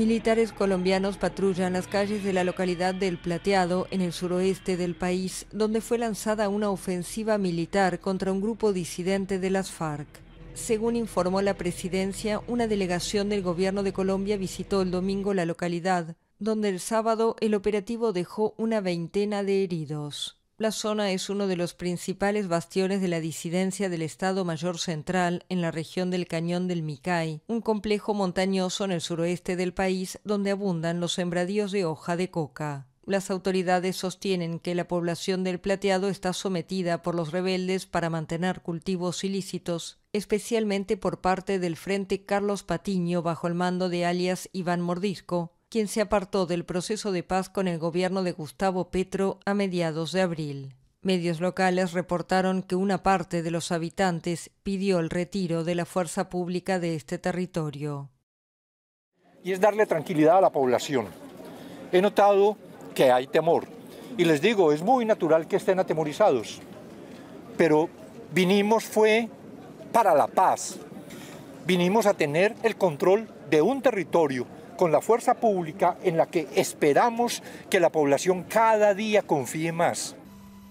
Militares colombianos patrullan las calles de la localidad del Plateado, en el suroeste del país, donde fue lanzada una ofensiva militar contra un grupo disidente de las FARC. Según informó la presidencia, una delegación del gobierno de Colombia visitó el domingo la localidad, donde el sábado el operativo dejó una veintena de heridos la zona es uno de los principales bastiones de la disidencia del Estado Mayor Central en la región del Cañón del Micay, un complejo montañoso en el suroeste del país donde abundan los sembradíos de hoja de coca. Las autoridades sostienen que la población del plateado está sometida por los rebeldes para mantener cultivos ilícitos, especialmente por parte del Frente Carlos Patiño bajo el mando de alias Iván Mordisco, quien se apartó del proceso de paz con el gobierno de Gustavo Petro a mediados de abril. Medios locales reportaron que una parte de los habitantes pidió el retiro de la fuerza pública de este territorio. Y es darle tranquilidad a la población. He notado que hay temor. Y les digo, es muy natural que estén atemorizados. Pero vinimos fue para la paz. Vinimos a tener el control de un territorio con la fuerza pública en la que esperamos que la población cada día confíe más.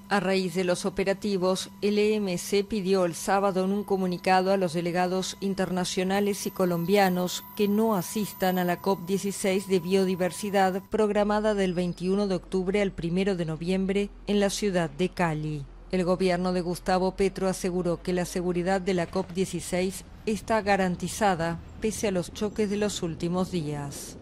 A raíz de los operativos, el EMC pidió el sábado en un comunicado a los delegados internacionales y colombianos que no asistan a la COP16 de biodiversidad programada del 21 de octubre al 1 de noviembre en la ciudad de Cali. El gobierno de Gustavo Petro aseguró que la seguridad de la COP16 está garantizada pese a los choques de los últimos días.